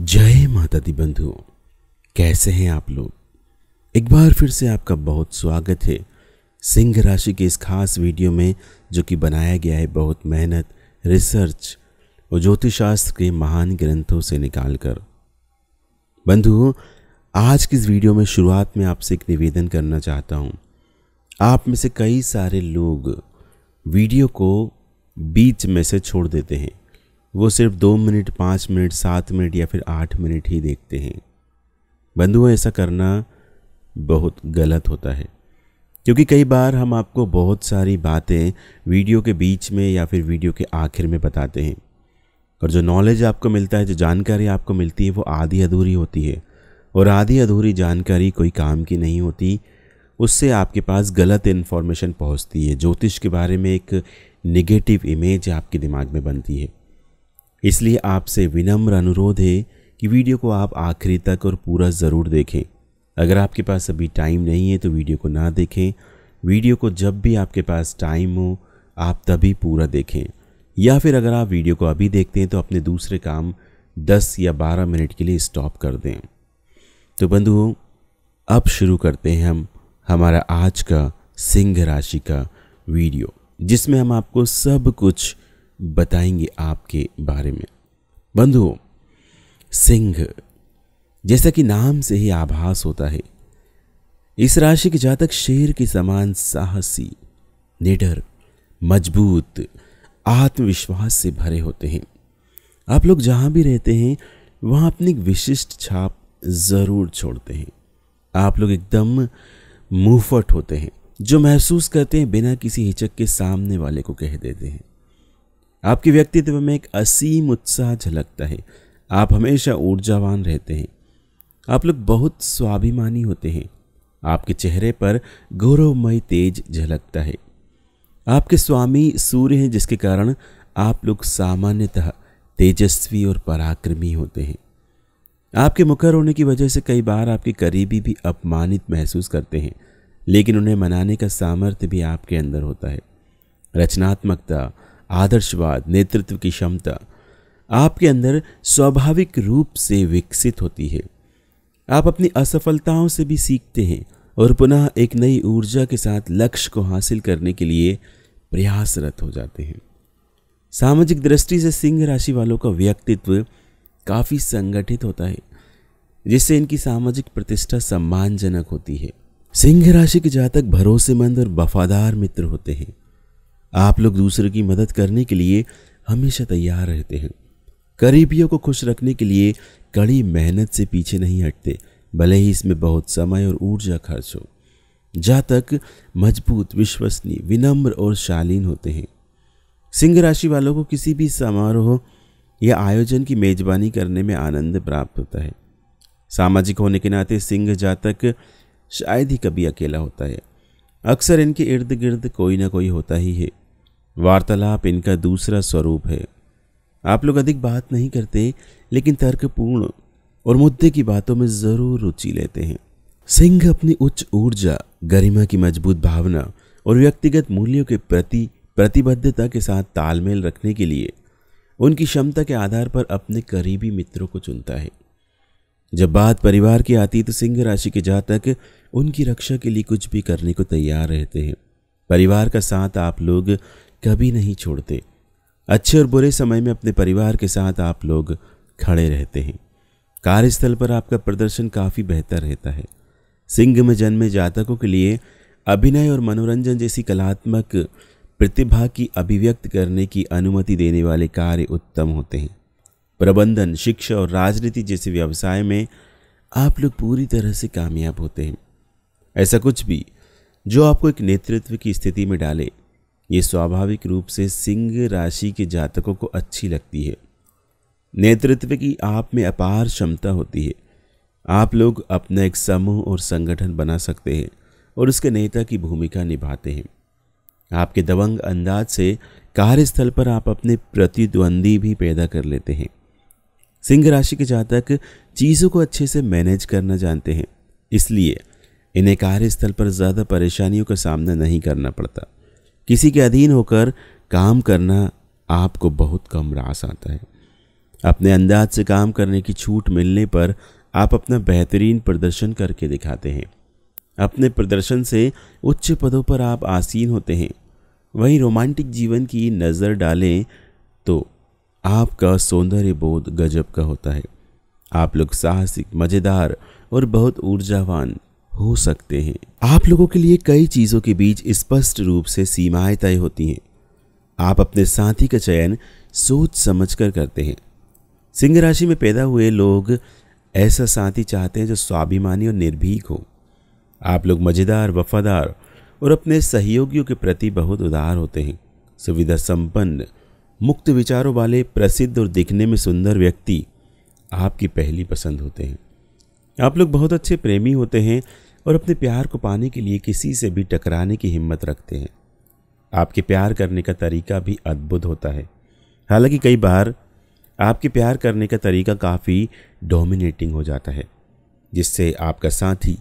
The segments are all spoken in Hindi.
जय माता दी बंधु कैसे हैं आप लोग एक बार फिर से आपका बहुत स्वागत है सिंह राशि के इस खास वीडियो में जो कि बनाया गया है बहुत मेहनत रिसर्च और ज्योतिष शास्त्र के महान ग्रंथों से निकाल कर बंधुओं आज की इस वीडियो में शुरुआत में आपसे एक निवेदन करना चाहता हूँ आप में से कई सारे लोग वीडियो को बीच में से छोड़ देते हैं वो सिर्फ दो मिनट पाँच मिनट सात मिनट या फिर आठ मिनट ही देखते हैं बंधुओं ऐसा करना बहुत गलत होता है क्योंकि कई बार हम आपको बहुत सारी बातें वीडियो के बीच में या फिर वीडियो के आखिर में बताते हैं और जो नॉलेज आपको मिलता है जो जानकारी आपको मिलती है वो आधी अधूरी होती है और आधी अधूरी जानकारी कोई काम की नहीं होती उससे आपके पास गलत इन्फॉर्मेशन पहुंचती है ज्योतिष के बारे में एक निगेटिव इमेज आपके दिमाग में बनती है इसलिए आपसे विनम्र अनुरोध है कि वीडियो को आप आखिरी तक और पूरा ज़रूर देखें अगर आपके पास अभी टाइम नहीं है तो वीडियो को ना देखें वीडियो को जब भी आपके पास टाइम हो आप तभी पूरा देखें या फिर अगर आप वीडियो को अभी देखते हैं तो अपने दूसरे काम 10 या 12 मिनट के लिए स्टॉप कर दें तो बंधुओं अब शुरू करते हैं हम हमारा आज का सिंह राशि का वीडियो जिसमें हम आपको सब कुछ बताएंगे आपके बारे में बंधुओं सिंह जैसा कि नाम से ही आभास होता है इस राशि के जातक शेर के समान साहसी निडर मजबूत आत्मविश्वास से भरे होते हैं आप लोग जहां भी रहते हैं वहां अपनी विशिष्ट छाप ज़रूर छोड़ते हैं आप लोग एकदम मुफट होते हैं जो महसूस करते हैं बिना किसी हिचक के सामने वाले को कह देते हैं आपके व्यक्तित्व में एक असीम उत्साह झलकता है आप हमेशा ऊर्जावान रहते हैं आप लोग बहुत स्वाभिमानी होते हैं आपके चेहरे पर गौरवमय तेज झलकता है आपके स्वामी सूर्य हैं जिसके कारण आप लोग सामान्यतः तेजस्वी और पराक्रमी होते हैं आपके मुखर होने की वजह से कई बार आपके करीबी भी अपमानित महसूस करते हैं लेकिन उन्हें मनाने का सामर्थ्य भी आपके अंदर होता है रचनात्मकता आदर्शवाद नेतृत्व की क्षमता आपके अंदर स्वाभाविक रूप से विकसित होती है आप अपनी असफलताओं से भी सीखते हैं और पुनः एक नई ऊर्जा के साथ लक्ष्य को हासिल करने के लिए प्रयासरत हो जाते हैं सामाजिक दृष्टि से सिंह राशि वालों का व्यक्तित्व काफ़ी संगठित होता है जिससे इनकी सामाजिक प्रतिष्ठा सम्मानजनक होती है सिंह राशि के जातक भरोसेमंद और वफादार मित्र होते हैं आप लोग दूसरे की मदद करने के लिए हमेशा तैयार रहते हैं करीबियों को खुश रखने के लिए कड़ी मेहनत से पीछे नहीं हटते भले ही इसमें बहुत समय और ऊर्जा खर्च हो जा तक मजबूत विश्वसनीय विनम्र और शालीन होते हैं सिंह राशि वालों को किसी भी समारोह या आयोजन की मेजबानी करने में आनंद प्राप्त होता है सामाजिक होने के नाते सिंह जातक शायद ही कभी अकेला होता है अक्सर इनके इर्द गिर्द कोई ना कोई होता ही है वार्तालाप इनका दूसरा स्वरूप है आप लोग अधिक बात नहीं करते लेकिन तर्कपूर्ण और मुद्दे की बातों में ज़रूर रुचि लेते हैं सिंह अपनी उच्च ऊर्जा गरिमा की मजबूत भावना और व्यक्तिगत मूल्यों के प्रति प्रतिबद्धता के साथ तालमेल रखने के लिए उनकी क्षमता के आधार पर अपने करीबी मित्रों को चुनता है जब बात परिवार की आती तो सिंह राशि के जातक उनकी रक्षा के लिए कुछ भी करने को तैयार रहते हैं परिवार का साथ आप लोग कभी नहीं छोड़ते अच्छे और बुरे समय में अपने परिवार के साथ आप लोग खड़े रहते हैं कार्यस्थल पर आपका प्रदर्शन काफ़ी बेहतर रहता है सिंह में जन्मे जातकों के लिए अभिनय और मनोरंजन जैसी कलात्मक प्रतिभा की अभिव्यक्त करने की अनुमति देने वाले कार्य उत्तम होते हैं प्रबंधन शिक्षा और राजनीति जैसे व्यवसाय में आप लोग पूरी तरह से कामयाब होते हैं ऐसा कुछ भी जो आपको एक नेतृत्व की स्थिति में डाले ये स्वाभाविक रूप से सिंह राशि के जातकों को अच्छी लगती है नेतृत्व की आप में अपार क्षमता होती है आप लोग अपना एक समूह और संगठन बना सकते हैं और उसके नेता की भूमिका निभाते हैं आपके दबंग अंदाज से कार्यस्थल पर आप अपने प्रतिद्वंदी भी पैदा कर लेते हैं सिंह राशि के जातक चीज़ों को अच्छे से मैनेज करना जानते हैं इसलिए इन्हें कार्यस्थल पर ज़्यादा परेशानियों का सामना नहीं करना पड़ता किसी के अधीन होकर काम करना आपको बहुत कम रास आता है अपने अंदाज से काम करने की छूट मिलने पर आप अपना बेहतरीन प्रदर्शन करके दिखाते हैं अपने प्रदर्शन से उच्च पदों पर आप आसीन होते हैं वहीं रोमांटिक जीवन की नज़र डालें तो आपका सौंदर्य बोध गजब का होता है आप लोग साहसिक मज़ेदार और बहुत ऊर्जावान हो सकते हैं आप लोगों के लिए कई चीज़ों के बीच स्पष्ट रूप से सीमाएं तय होती हैं आप अपने साथी का चयन सोच समझ कर करते हैं सिंह राशि में पैदा हुए लोग ऐसा साथी चाहते हैं जो स्वाभिमानी और निर्भीक हो आप लोग मज़ेदार वफादार और अपने सहयोगियों के प्रति बहुत उदार होते हैं सुविधा संपन्न मुक्त विचारों वाले प्रसिद्ध और दिखने में सुंदर व्यक्ति आपकी पहली पसंद होते हैं आप लोग बहुत अच्छे प्रेमी होते हैं और अपने प्यार को पाने के लिए किसी से भी टकराने की हिम्मत रखते हैं आपके प्यार करने का तरीका भी अद्भुत होता है हालांकि कई बार आपके प्यार करने का तरीका काफ़ी डोमिनेटिंग हो जाता है जिससे आपका साथी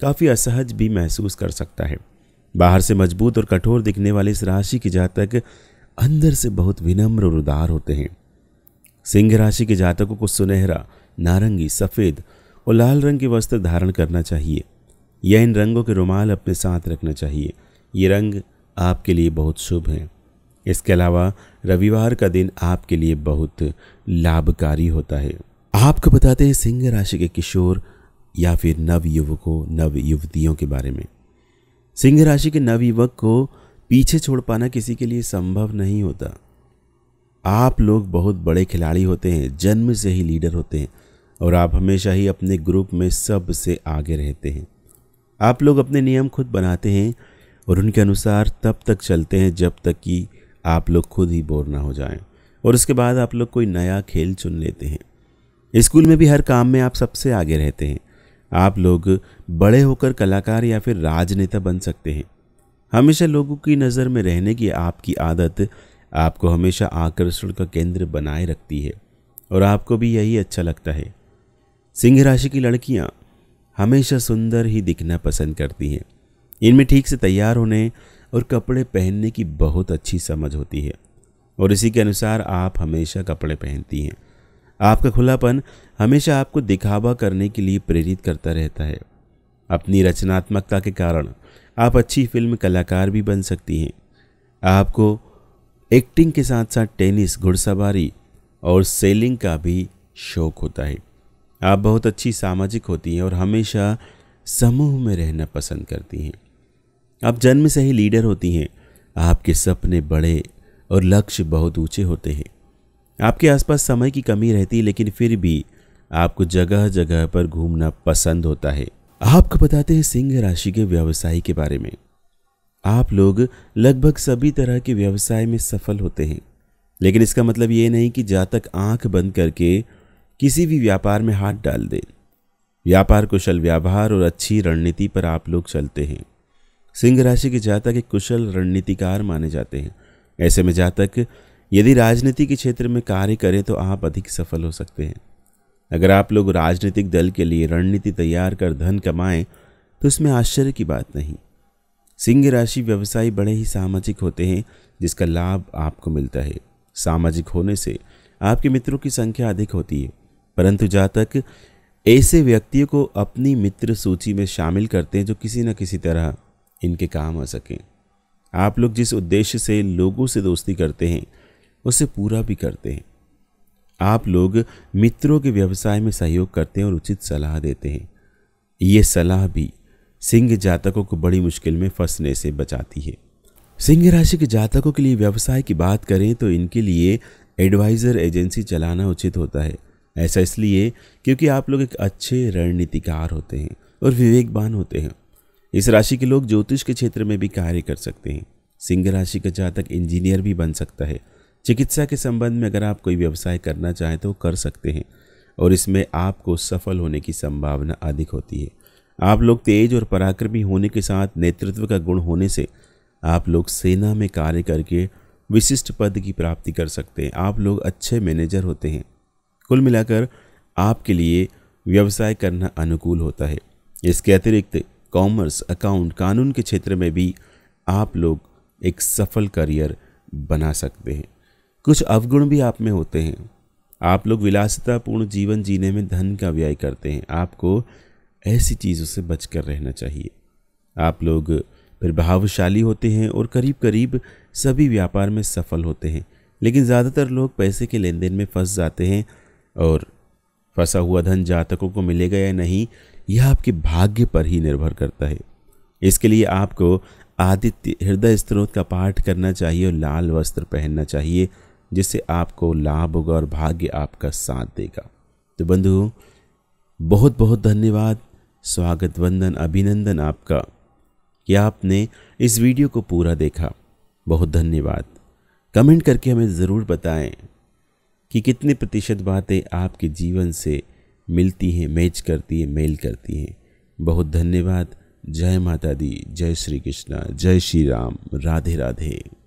काफ़ी असहज भी महसूस कर सकता है बाहर से मजबूत और कठोर दिखने वाले इस राशि के जातक अंदर से बहुत विनम्र और उदार होते हैं सिंह राशि के जातकों को सुनहरा नारंगी सफ़ेद और लाल रंग के वस्त्र धारण करना चाहिए या इन रंगों के रुमाल अपने साथ रखना चाहिए ये रंग आपके लिए बहुत शुभ हैं इसके अलावा रविवार का दिन आपके लिए बहुत लाभकारी होता है आपको बताते हैं सिंह राशि के किशोर या फिर नव युवकों नव युवतियों के बारे में सिंह राशि के नव युवक को पीछे छोड़ पाना किसी के लिए संभव नहीं होता आप लोग बहुत बड़े खिलाड़ी होते हैं जन्म से ही लीडर होते हैं और आप हमेशा ही अपने ग्रुप में सबसे आगे रहते हैं आप लोग अपने नियम खुद बनाते हैं और उनके अनुसार तब तक चलते हैं जब तक कि आप लोग खुद ही बोर ना हो जाएं और उसके बाद आप लोग कोई नया खेल चुन लेते हैं स्कूल में भी हर काम में आप सबसे आगे रहते हैं आप लोग बड़े होकर कलाकार या फिर राजनेता बन सकते हैं हमेशा लोगों की नज़र में रहने की आपकी आदत आपको हमेशा आकर्षण का केंद्र बनाए रखती है और आपको भी यही अच्छा लगता है सिंह राशि की लड़कियाँ हमेशा सुंदर ही दिखना पसंद करती हैं इनमें ठीक से तैयार होने और कपड़े पहनने की बहुत अच्छी समझ होती है और इसी के अनुसार आप हमेशा कपड़े पहनती हैं आपका खुलापन हमेशा आपको दिखावा करने के लिए प्रेरित करता रहता है अपनी रचनात्मकता के कारण आप अच्छी फिल्म कलाकार भी बन सकती हैं आपको एक्टिंग के साथ साथ टेनिस घुड़सवारी और सेलिंग का भी शौक होता है आप बहुत अच्छी सामाजिक होती हैं और हमेशा समूह में रहना पसंद करती हैं आप जन्म से ही लीडर होती हैं आपके सपने बड़े और लक्ष्य बहुत ऊंचे होते हैं आपके आसपास समय की कमी रहती है लेकिन फिर भी आपको जगह जगह पर घूमना पसंद होता है आपको बताते हैं सिंह राशि के व्यवसाय के बारे में आप लोग लगभग सभी तरह के व्यवसाय में सफल होते हैं लेकिन इसका मतलब ये नहीं कि जा तक आंख बंद करके किसी भी व्यापार में हाथ डाल दें व्यापार कुशल व्यवहार और अच्छी रणनीति पर आप लोग चलते हैं सिंह राशि के जातक एक कुशल रणनीतिकार माने जाते हैं ऐसे में जातक यदि राजनीति के क्षेत्र में कार्य करें तो आप अधिक सफल हो सकते हैं अगर आप लोग राजनीतिक दल के लिए रणनीति तैयार कर धन कमाएं तो इसमें आश्चर्य की बात नहीं सिंह राशि व्यवसायी बड़े ही सामाजिक होते हैं जिसका लाभ आपको मिलता है सामाजिक होने से आपके मित्रों की संख्या अधिक होती है परंतु जातक ऐसे व्यक्तियों को अपनी मित्र सूची में शामिल करते हैं जो किसी न किसी तरह इनके काम आ सकें आप लोग जिस उद्देश्य से लोगों से दोस्ती करते हैं उसे पूरा भी करते हैं आप लोग मित्रों के व्यवसाय में सहयोग करते हैं और उचित सलाह देते हैं ये सलाह भी सिंह जातकों को बड़ी मुश्किल में फंसने से बचाती है सिंह राशि के जातकों के लिए व्यवसाय की बात करें तो इनके लिए एडवाइज़र एजेंसी चलाना उचित होता है ऐसा इसलिए क्योंकि आप लोग एक अच्छे रणनीतिकार होते हैं और विवेकवान होते हैं इस राशि के लोग ज्योतिष के क्षेत्र में भी कार्य कर सकते हैं सिंह राशि का जातक इंजीनियर भी बन सकता है चिकित्सा के संबंध में अगर आप कोई व्यवसाय करना चाहें तो कर सकते हैं और इसमें आपको सफल होने की संभावना अधिक होती है आप लोग तेज और पराक्रमी होने के साथ नेतृत्व का गुण होने से आप लोग सेना में कार्य करके विशिष्ट पद की प्राप्ति कर सकते हैं आप लोग अच्छे मैनेजर होते हैं कुल मिलाकर आपके लिए व्यवसाय करना अनुकूल होता है इसके अतिरिक्त कॉमर्स अकाउंट कानून के क्षेत्र में भी आप लोग एक सफल करियर बना सकते हैं कुछ अवगुण भी आप में होते हैं आप लोग विलासितापूर्ण जीवन जीने में धन का व्यय करते हैं आपको ऐसी चीज़ों से बचकर रहना चाहिए आप लोग प्रभावशाली होते हैं और करीब करीब सभी व्यापार में सफल होते हैं लेकिन ज़्यादातर लोग पैसे के लेन देन में फंस जाते हैं और फंसा हुआ धन जातकों को मिलेगा या नहीं यह आपके भाग्य पर ही निर्भर करता है इसके लिए आपको आदित्य हृदय स्त्रोत का पाठ करना चाहिए और लाल वस्त्र पहनना चाहिए जिससे आपको लाभ होगा और भाग्य आपका साथ देगा तो बंधु बहुत बहुत धन्यवाद स्वागत वंदन अभिनंदन आपका कि आपने इस वीडियो को पूरा देखा बहुत धन्यवाद कमेंट करके हमें ज़रूर बताएं कि कितने प्रतिशत बातें आपके जीवन से मिलती हैं मैच करती हैं मेल करती हैं बहुत धन्यवाद जय माता दी जय श्री कृष्णा जय श्री राम राधे राधे